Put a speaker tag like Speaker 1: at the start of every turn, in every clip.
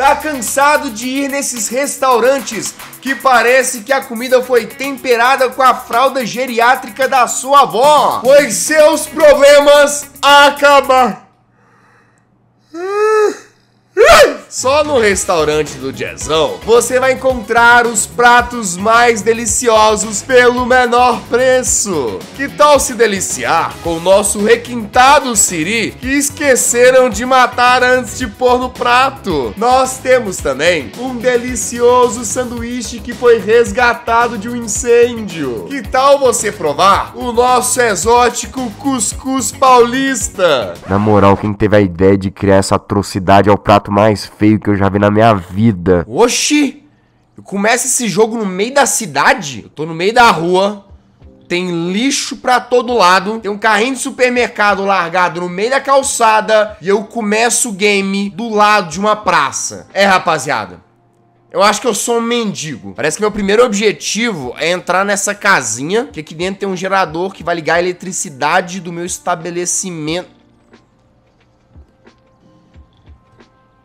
Speaker 1: Tá cansado de ir nesses restaurantes que parece que a comida foi temperada com a fralda geriátrica da sua avó? Pois seus problemas acabaram! Só no restaurante do Jazzão você vai encontrar os pratos mais deliciosos pelo menor preço. Que tal se deliciar com o nosso requintado siri que esqueceram de matar antes de pôr no prato? Nós temos também um delicioso sanduíche que foi resgatado de um incêndio. Que tal você provar o nosso exótico cuscuz paulista? Na moral, quem teve a ideia de criar essa atrocidade ao é prato mais feio que eu já vi na minha vida. Oxi! Começa esse jogo no meio da cidade? Eu tô no meio da rua, tem lixo pra todo lado, tem um carrinho de supermercado largado no meio da calçada e eu começo o game do lado de uma praça. É, rapaziada. Eu acho que eu sou um mendigo. Parece que meu primeiro objetivo é entrar nessa casinha, que aqui dentro tem um gerador que vai ligar a eletricidade do meu estabelecimento.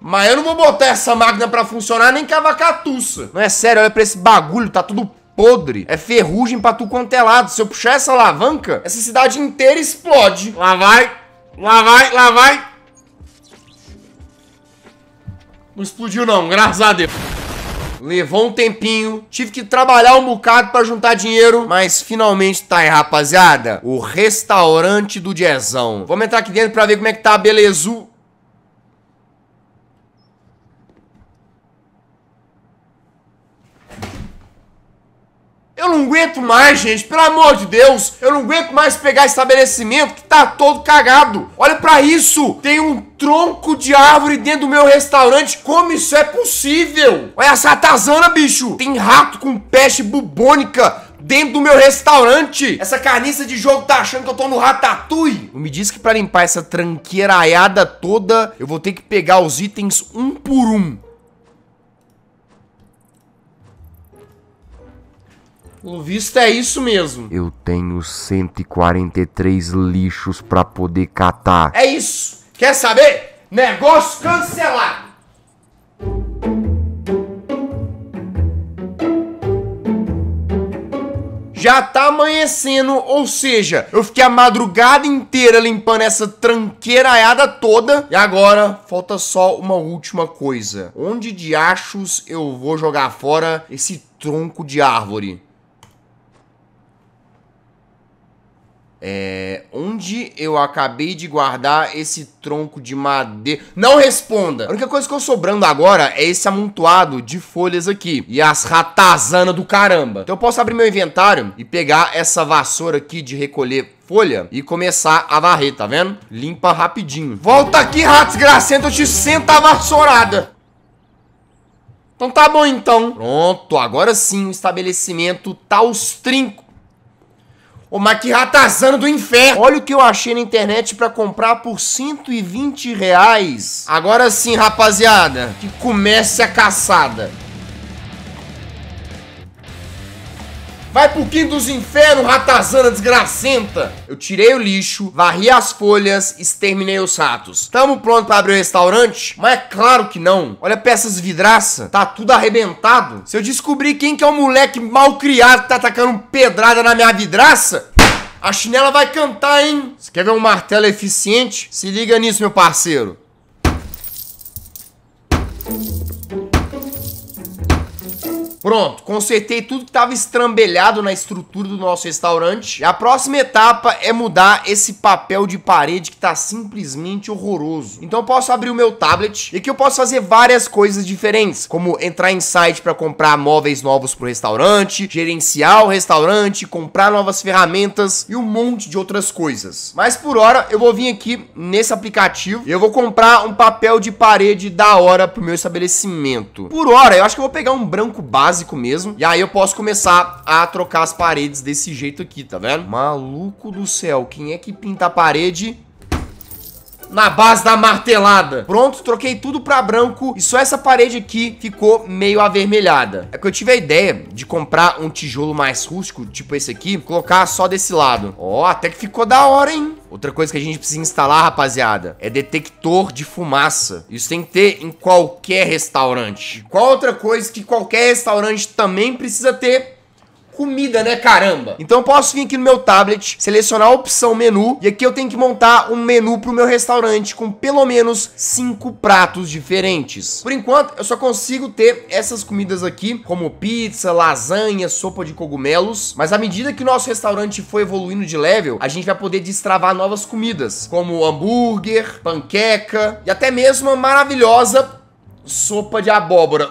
Speaker 1: Mas eu não vou botar essa máquina pra funcionar nem cavacatuça. Não é sério, olha pra esse bagulho, tá tudo podre. É ferrugem pra tu quanto é lado. Se eu puxar essa alavanca, essa cidade inteira explode. Lá vai, lá vai, lá vai. Não explodiu não, graças a Deus. Levou um tempinho, tive que trabalhar um bocado para juntar dinheiro, mas finalmente tá aí, rapaziada. O restaurante do Jezão. Vamos entrar aqui dentro para ver como é que tá a belezu. Eu não aguento mais, gente, pelo amor de Deus. Eu não aguento mais pegar estabelecimento que tá todo cagado. Olha para isso. Tem um tronco de árvore dentro do meu restaurante. Como isso é possível? Olha essa tazana, bicho. Tem rato com peste bubônica dentro do meu restaurante. Essa carniça de jogo tá achando que eu tô no ratatouille. Não me diz que para limpar essa tranqueiraiada toda, eu vou ter que pegar os itens um por um. Pelo visto é isso mesmo. Eu tenho 143 lixos para poder catar. É isso. Quer saber? Negócio cancelado. Já tá amanhecendo, ou seja, eu fiquei a madrugada inteira limpando essa tranqueiraiada toda. E agora falta só uma última coisa. Onde de achos eu vou jogar fora esse tronco de árvore? É, onde eu acabei de guardar esse tronco de madeira? Não responda! A única coisa que eu sobrando agora é esse amontoado de folhas aqui. E as ratazanas do caramba. Então eu posso abrir meu inventário e pegar essa vassoura aqui de recolher folha e começar a varrer, tá vendo? Limpa rapidinho. Volta aqui, rato desgracento, eu te sento a vassourada. Então tá bom então. Pronto, agora sim o estabelecimento tá os trincos. Ô, mas que ratazano do inferno! Olha o que eu achei na internet pra comprar por 120 reais. Agora sim, rapaziada, que comece a caçada. Vai pro quinto dos infernos, ratazana desgracenta! Eu tirei o lixo, varri as folhas, exterminei os ratos. Tamo pronto para abrir o um restaurante? Mas é claro que não. Olha peças vidraça, tá tudo arrebentado. Se eu descobrir quem que é o moleque mal criado que tá atacando pedrada na minha vidraça, a chinela vai cantar, hein? Você quer ver um martelo eficiente? Se liga nisso, meu parceiro. Pronto, consertei tudo que estava estrambelhado na estrutura do nosso restaurante. A próxima etapa é mudar esse papel de parede que está simplesmente horroroso. Então eu posso abrir o meu tablet e aqui eu posso fazer várias coisas diferentes, como entrar em site para comprar móveis novos para o restaurante, gerenciar o restaurante, comprar novas ferramentas e um monte de outras coisas. Mas por hora eu vou vir aqui nesse aplicativo e eu vou comprar um papel de parede da hora para o meu estabelecimento. Por hora eu acho que eu vou pegar um branco básico básico mesmo. E aí eu posso começar a trocar as paredes desse jeito aqui, tá vendo? Maluco do céu, quem é que pinta a parede na base da martelada. Pronto, troquei tudo pra branco e só essa parede aqui ficou meio avermelhada. É que eu tive a ideia de comprar um tijolo mais rústico, tipo esse aqui, colocar só desse lado. Ó, oh, até que ficou da hora, hein? Outra coisa que a gente precisa instalar, rapaziada, é detector de fumaça. Isso tem que ter em qualquer restaurante. Qual outra coisa que qualquer restaurante também precisa ter comida, né, caramba? Então eu posso vir aqui no meu tablet, selecionar a opção menu, e aqui eu tenho que montar um menu pro meu restaurante com pelo menos cinco pratos diferentes. Por enquanto, eu só consigo ter essas comidas aqui, como pizza, lasanha, sopa de cogumelos, mas à medida que o nosso restaurante for evoluindo de level, a gente vai poder destravar novas comidas, como hambúrguer, panqueca e até mesmo uma maravilhosa Sopa de abóbora.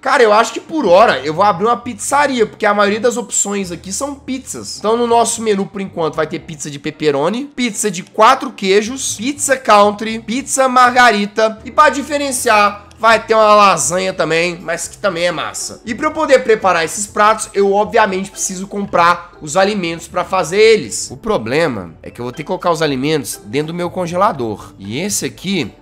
Speaker 1: cara, eu acho que por hora eu vou abrir uma pizzaria, porque a maioria das opções aqui são pizzas. Então no nosso menu, por enquanto, vai ter pizza de pepperoni, pizza de quatro queijos, pizza country, pizza margarita. E para diferenciar, Vai ter uma lasanha também, mas que também é massa. E para eu poder preparar esses pratos, eu obviamente preciso comprar os alimentos para fazer eles. O problema é que eu vou ter que colocar os alimentos dentro do meu congelador. E esse aqui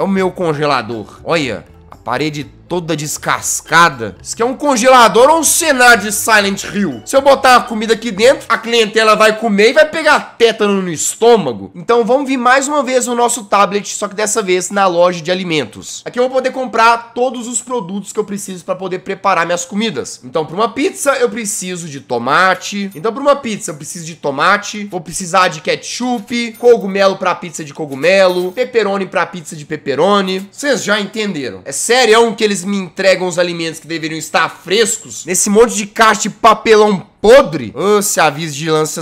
Speaker 1: é o meu congelador. Olha, a parede toda descascada. Isso aqui é um congelador ou um cenário de Silent Hill. Se eu botar a comida aqui dentro, a clientela vai comer e vai pegar tétano no estômago. Então vamos vir mais uma vez o nosso tablet, só que dessa vez na loja de alimentos. Aqui eu vou poder comprar todos os produtos que eu preciso para poder preparar minhas comidas. Então para uma pizza eu preciso de tomate. Então para uma pizza eu preciso de tomate, vou precisar de ketchup, cogumelo para pizza de cogumelo, pepperoni para pizza de pepperoni. Vocês já entenderam. É sério é que eles eles me entregam os alimentos que deveriam estar frescos nesse monte de caixa de papelão podre? Ô, oh, se a de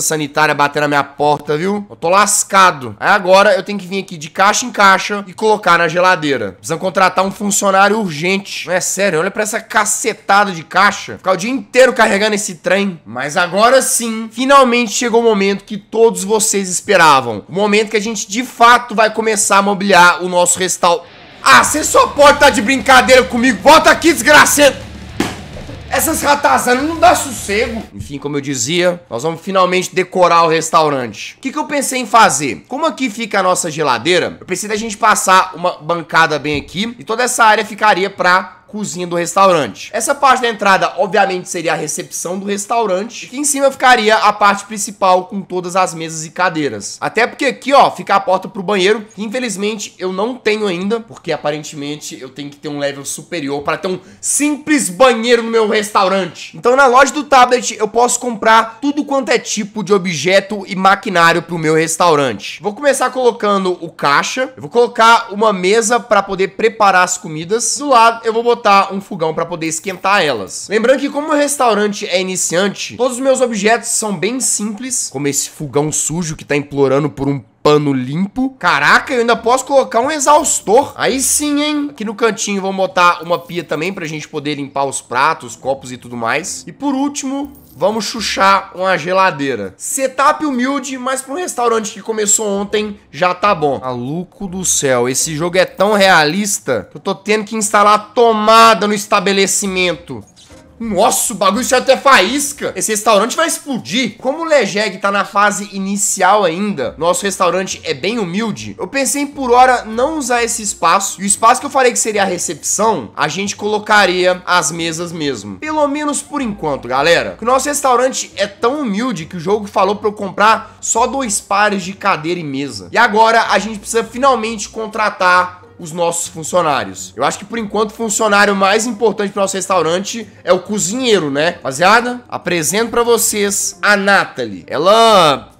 Speaker 1: sanitária bater na minha porta, viu? Eu tô lascado. Aí agora eu tenho que vir aqui de caixa em caixa e colocar na geladeira. Precisam contratar um funcionário urgente. Não é sério, olha pra essa cacetada de caixa. Ficar o dia inteiro carregando esse trem. Mas agora sim, finalmente chegou o momento que todos vocês esperavam. O momento que a gente de fato vai começar a mobiliar o nosso restaurante. Ah, você só pode estar tá de brincadeira comigo. Volta aqui, desgraçado. Essas ratazanas não dá sossego. Enfim, como eu dizia, nós vamos finalmente decorar o restaurante. O que, que eu pensei em fazer? Como aqui fica a nossa geladeira, eu pensei da gente passar uma bancada bem aqui e toda essa área ficaria pra cozinha do restaurante. Essa parte da entrada, obviamente, seria a recepção do restaurante. E aqui em cima ficaria a parte principal com todas as mesas e cadeiras. Até porque aqui, ó, fica a porta pro banheiro, que infelizmente eu não tenho ainda, porque aparentemente eu tenho que ter um level superior para ter um simples banheiro no meu restaurante. Então na loja do tablet eu posso comprar tudo quanto é tipo de objeto e maquinário pro meu restaurante. Vou começar colocando o caixa, eu vou colocar uma mesa para poder preparar as comidas. Do lado eu vou botar botar um fogão para poder esquentar elas. Lembrando que como o restaurante é iniciante, todos os meus objetos são bem simples, como esse fogão sujo que tá implorando por um pano limpo. Caraca, eu ainda posso colocar um exaustor. Aí sim, hein? Aqui no cantinho vou botar uma pia também pra gente poder limpar os pratos, copos e tudo mais. E por último, vamos chuchar uma geladeira. Setup humilde, mas para um restaurante que começou ontem já tá bom. Maluco do céu, esse jogo é tão realista que eu tô tendo que instalar tomada no estabelecimento. Nossa, o bagulho saiu até faísca. Esse restaurante vai explodir. Como o Lejeg tá na fase inicial ainda, nosso restaurante é bem humilde, eu pensei em, por hora não usar esse espaço. E o espaço que eu falei que seria a recepção, a gente colocaria as mesas mesmo. Pelo menos por enquanto, galera. Que o nosso restaurante é tão humilde que o jogo falou pra eu comprar só dois pares de cadeira e mesa. E agora a gente precisa finalmente contratar os nossos funcionários. Eu acho que por enquanto o funcionário mais importante para nosso restaurante é o cozinheiro, né? Rapaziada, apresento para vocês a Natalie. Ela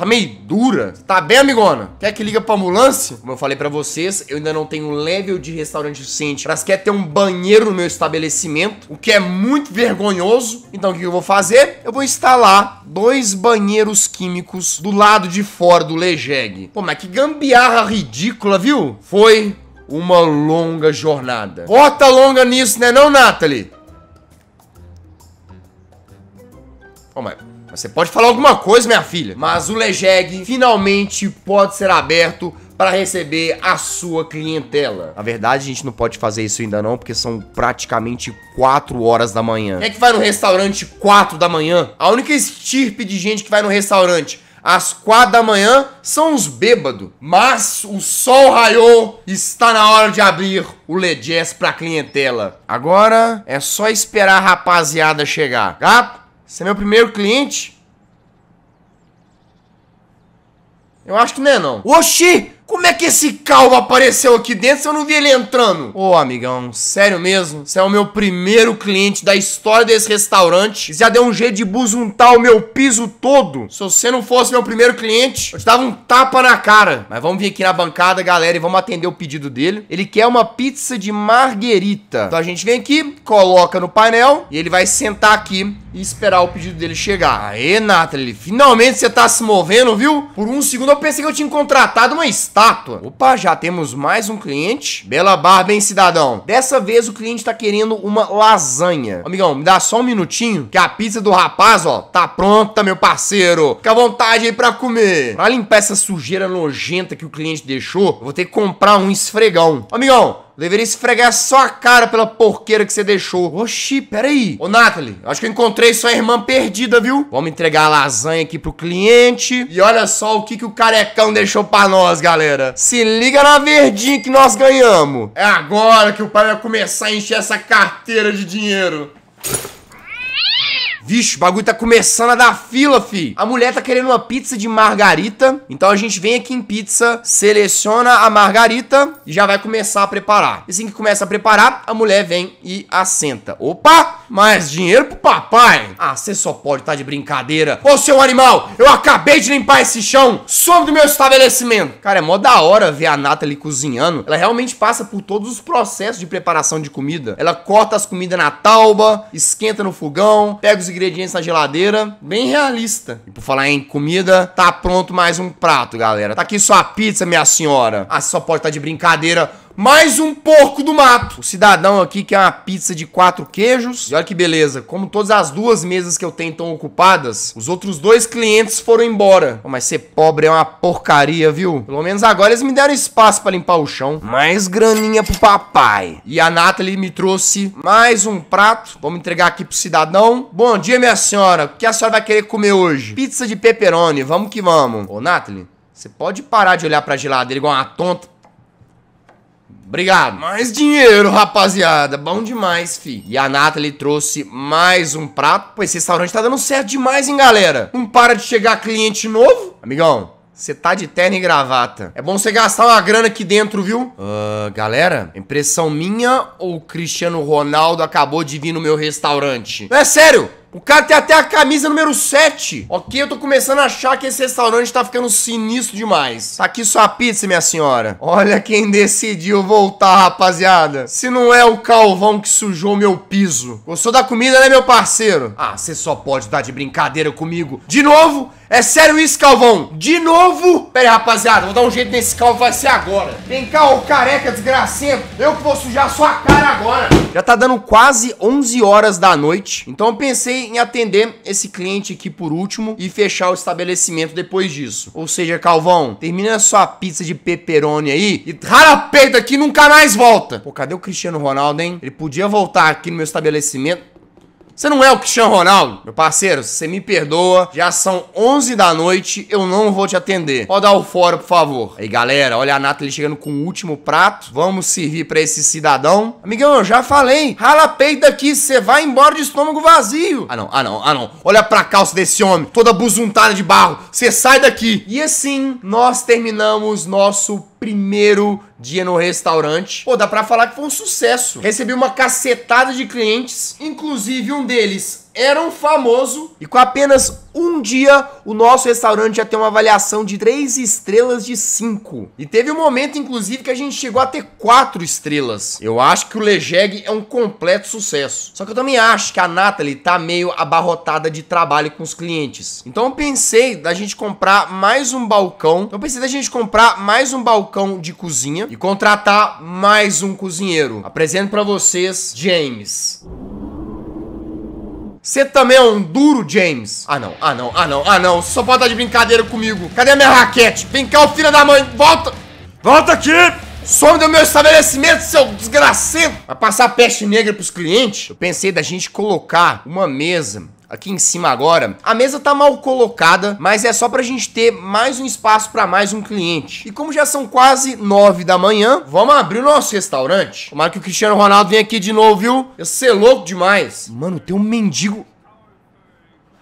Speaker 1: tá meio dura. Tá bem, amigona? Quer que liga pra ambulância? Como eu falei pra vocês, eu ainda não tenho um level de restaurante suficiente pra sequer ter um banheiro no meu estabelecimento, o que é muito vergonhoso. Então, o que eu vou fazer? Eu vou instalar dois banheiros químicos do lado de fora do Lejeg. Pô, mas que gambiarra ridícula, viu? Foi uma longa jornada. Bota longa nisso, né não, Natalie? Pô, mas você pode falar alguma coisa, minha filha. Mas o Lejeg finalmente pode ser aberto para receber a sua clientela. Na verdade, a gente não pode fazer isso ainda não, porque são praticamente 4 horas da manhã. Quem é que vai no restaurante 4 da manhã? A única estirpe de gente que vai no restaurante às 4 da manhã são os bêbados. Mas o sol raiou, está na hora de abrir o Ledes para clientela. Agora é só esperar a rapaziada chegar. Gato, você é meu primeiro cliente? Eu acho que não é, não. Oxi! Como é que esse calvo apareceu aqui dentro se eu não vi ele entrando? Ô, oh, amigão, sério mesmo? Você é o meu primeiro cliente da história desse restaurante. Já deu um jeito de busuntar o meu piso todo. Se você não fosse meu primeiro cliente, eu te dava um tapa na cara. Mas vamos vir aqui na bancada, galera, e vamos atender o pedido dele. Ele quer uma pizza de marguerita. Então a gente vem aqui, coloca no painel e ele vai sentar aqui e esperar o pedido dele chegar. Aê, Nathalie, finalmente você tá se movendo, viu? Por um segundo eu pensei que eu tinha contratado uma estátua estátua. Opa, já temos mais um cliente. Bela barba, hein, cidadão? Dessa vez o cliente tá querendo uma lasanha. Amigão, me dá só um minutinho que a pizza do rapaz, ó, tá pronta, meu parceiro. Fica à vontade aí pra comer. Pra limpar essa sujeira nojenta que o cliente deixou, vou ter que comprar um esfregão. Amigão, Deveria esfregar só a cara pela porqueira que você deixou. Oxi, peraí. Ô, Nathalie, acho que eu encontrei sua irmã perdida, viu? Vamos entregar a lasanha aqui pro cliente. E olha só o que, que o carecão deixou pra nós, galera. Se liga na verdinha que nós ganhamos. É agora que o pai vai começar a encher essa carteira de dinheiro. Vixe, o bagulho tá começando a dar fila, fi. A mulher tá querendo uma pizza de margarita. Então a gente vem aqui em pizza, seleciona a margarita e já vai começar a preparar. Assim que começa a preparar, a mulher vem e assenta. Opa! Mais dinheiro pro papai. Ah, você só pode estar tá de brincadeira. Ô, seu animal, eu acabei de limpar esse chão. Some do meu estabelecimento. Cara, é mó da hora ver a Nathalie cozinhando. Ela realmente passa por todos os processos de preparação de comida. Ela corta as comidas na tauba, esquenta no fogão, pega os ingredientes na geladeira, bem realista. E por falar em comida, tá pronto mais um prato, galera. Tá aqui sua pizza, minha senhora. Ah, só pode estar tá de brincadeira mais um porco do mato. O cidadão aqui quer uma pizza de quatro queijos. E olha que beleza, como todas as duas mesas que eu tenho estão ocupadas, os outros dois clientes foram embora. Pô, mas ser pobre é uma porcaria, viu? Pelo menos agora eles me deram espaço para limpar o chão. Mais graninha pro papai. E a Nathalie me trouxe mais um prato. Vamos entregar aqui pro cidadão. Bom dia, minha senhora. O que a senhora vai querer comer hoje? Pizza de pepperoni. Vamos que vamos. Ô, Nathalie, você pode parar de olhar pra geladeira igual uma tonta? Obrigado. Mais dinheiro, rapaziada. Bom demais, fi. E a Nathalie trouxe mais um prato. Pô, esse restaurante tá dando certo demais, hein, galera? Não para de chegar cliente novo. Amigão, você tá de terno e gravata. É bom você gastar uma grana aqui dentro, viu? Uh, galera, impressão minha ou o Cristiano Ronaldo acabou de vir no meu restaurante? Não é sério? O cara tem até a camisa número 7. Ok, eu tô começando a achar que esse restaurante tá ficando sinistro demais. Tá aqui sua pizza, minha senhora. Olha quem decidiu voltar, rapaziada. Se não é o Calvão que sujou meu piso. Gostou da comida, né, meu parceiro? Ah, você só pode dar de brincadeira comigo. De novo? É sério isso, Calvão? De novo? Pera aí, rapaziada, vou dar um jeito nesse Calvão vai ser agora. Vem cá, ô careca desgracento. Eu que vou sujar sua cara agora. Já tá dando quase 11 horas da noite. Então eu pensei em atender esse cliente aqui por último e fechar o estabelecimento depois disso. Ou seja, Calvão, termina a sua pizza de pepperoni aí e rara peita que nunca mais volta. Pô, cadê o Cristiano Ronaldo, hein? Ele podia voltar aqui no meu estabelecimento você não é o Cristiano Ronaldo? Meu parceiro, você me perdoa. Já são 11 da noite, eu não vou te atender. Pode dar o fora, por favor. Aí, galera, olha a Nathalie chegando com o último prato. Vamos servir para esse cidadão. Amigão, eu já falei. Rala peito daqui, você vai embora de estômago vazio. Ah, não, ah, não, ah, não. Olha pra calça desse homem, toda busuntada de barro. Você sai daqui. E assim, nós terminamos nosso primeiro dia no restaurante. Pô, dá pra falar que foi um sucesso. Recebi uma cacetada de clientes, inclusive um deles eram famoso e com apenas um dia o nosso restaurante já tem uma avaliação de 3 estrelas de 5. E teve um momento, inclusive, que a gente chegou a ter 4 estrelas. Eu acho que o Lejeg é um completo sucesso. Só que eu também acho que a Natalie tá meio abarrotada de trabalho com os clientes. Então eu pensei da gente comprar mais um balcão. Então eu pensei da gente comprar mais um balcão de cozinha e contratar mais um cozinheiro. Apresento para vocês James. Você também é um duro, James? Ah, não. Ah, não. Ah, não. Ah, não. Só pode dar de brincadeira comigo. Cadê a minha raquete? Vem cá, ô filho da mãe. Volta. Volta aqui. Some do meu estabelecimento, seu desgraçado. Vai passar peste negra pros clientes? Eu pensei da gente colocar uma mesa aqui em cima agora. A mesa tá mal colocada, mas é só pra gente ter mais um espaço para mais um cliente. E como já são quase nove da manhã, vamos abrir o nosso restaurante. Tomara que o Cristiano Ronaldo venha aqui de novo, viu? Eu ser é louco demais. Mano, tem um mendigo.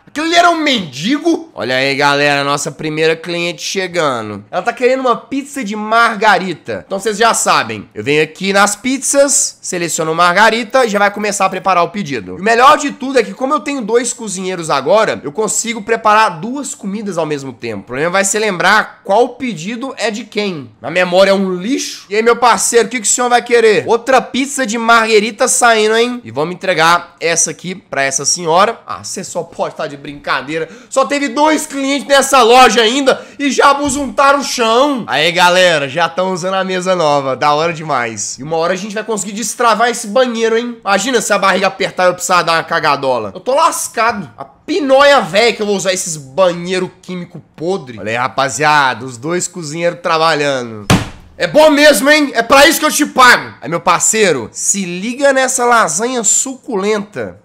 Speaker 1: Aquele era um mendigo? Olha aí, galera, nossa primeira cliente chegando. Ela tá querendo uma pizza de margarita. Então vocês já sabem, eu venho aqui nas pizzas, seleciono margarita e já vai começar a preparar o pedido. O melhor de tudo é que como eu tenho dois cozinheiros agora, eu consigo preparar duas comidas ao mesmo tempo. O problema vai ser lembrar qual pedido é de quem. Na memória é um lixo. E aí, meu parceiro, o que, que o senhor vai querer? Outra pizza de margarita saindo, hein? E vamos entregar essa aqui pra essa senhora. Ah, você só pode estar de brincadeira. Só teve dois dois clientes nessa loja ainda e já abusuntaram o chão. Aí, galera, já estão usando a mesa nova. Da hora demais. E uma hora a gente vai conseguir destravar esse banheiro, hein? Imagina se a barriga apertar e eu precisar dar uma cagadola. Eu tô lascado. A pinóia velha que eu vou usar esses banheiro químico podre. Olha aí, rapaziada, os dois cozinheiros trabalhando. É bom mesmo, hein? É pra isso que eu te pago. Aí, meu parceiro, se liga nessa lasanha suculenta.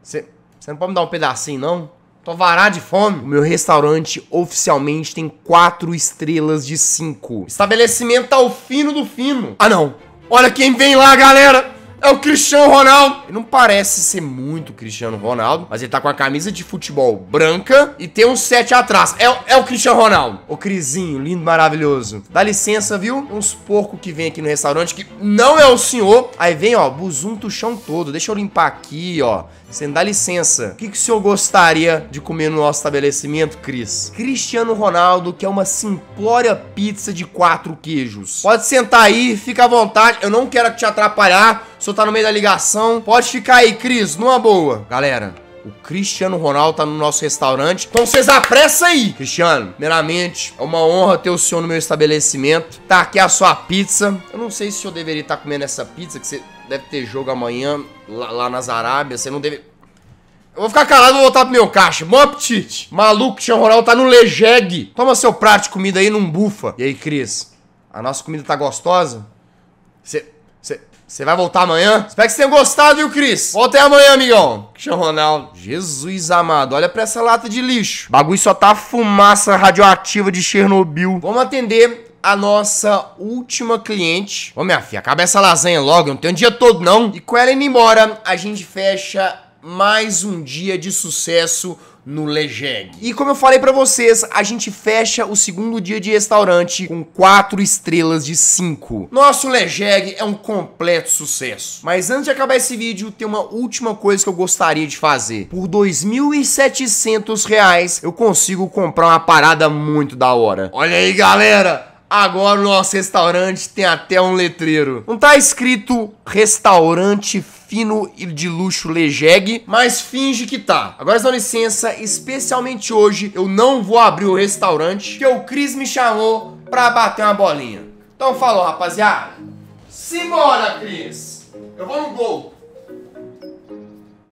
Speaker 1: Você não pode me dar um pedacinho, não? Tô varado de fome. O meu restaurante oficialmente tem quatro estrelas de cinco. Estabelecimento ao fino do fino. Ah, não. Olha quem vem lá, galera. É o Cristiano Ronaldo. Ele não parece ser muito Cristiano Ronaldo, mas ele tá com a camisa de futebol branca e tem um 7 atrás. É, é o Cristiano Ronaldo. Ô, Crisinho, lindo, maravilhoso. Dá licença, viu? uns porcos que vem aqui no restaurante que não é o senhor. Aí vem, ó, buzunto o chão todo. Deixa eu limpar aqui, ó. Você dá licença. O que, que o senhor gostaria de comer no nosso estabelecimento, Cris? Cristiano Ronaldo, que é uma simplória pizza de quatro queijos. Pode sentar aí, fica à vontade. Eu não quero te atrapalhar. O senhor tá no meio da ligação. Pode ficar aí, Cris, numa boa. Galera, o Cristiano Ronaldo tá no nosso restaurante. Então vocês apressa aí. Cristiano, primeiramente, é uma honra ter o senhor no meu estabelecimento. Tá aqui a sua pizza. Eu não sei se eu deveria estar tá comendo essa pizza, que você deve ter jogo amanhã lá, lá nas Arábias. Você não deve... Eu vou ficar calado e vou voltar pro meu caixa. Bom apetite. Maluco, Cristiano Ronaldo tá no Lejeg. Toma seu prato de comida aí, não bufa. E aí, Cris? A nossa comida tá gostosa? Você... Você... Você vai voltar amanhã? Espero que vocês tenham gostado, viu, Cris? Volta aí amanhã, amigão. Cristiano Ronaldo. Jesus amado, olha pra essa lata de lixo. O bagulho só tá fumaça radioativa de Chernobyl. Vamos atender a nossa última cliente. Ô, minha filha, acaba essa lasanha logo, eu não tem o dia todo, não. E com ela indo embora, a gente fecha mais um dia de sucesso no Legeg. E como eu falei para vocês, a gente fecha o segundo dia de restaurante com quatro estrelas de cinco. Nosso Legeg é um completo sucesso. Mas antes de acabar esse vídeo, tem uma última coisa que eu gostaria de fazer. Por R$ 2.700, eu consigo comprar uma parada muito da hora. Olha aí, galera! Agora o nosso restaurante tem até um letreiro. Não tá escrito restaurante fino e de luxo lejegue, mas finge que tá. Agora dá licença, especialmente hoje eu não vou abrir o restaurante que o Cris me chamou pra bater uma bolinha. Então falou, rapaziada. Simbora, Cris. Eu vou no gol.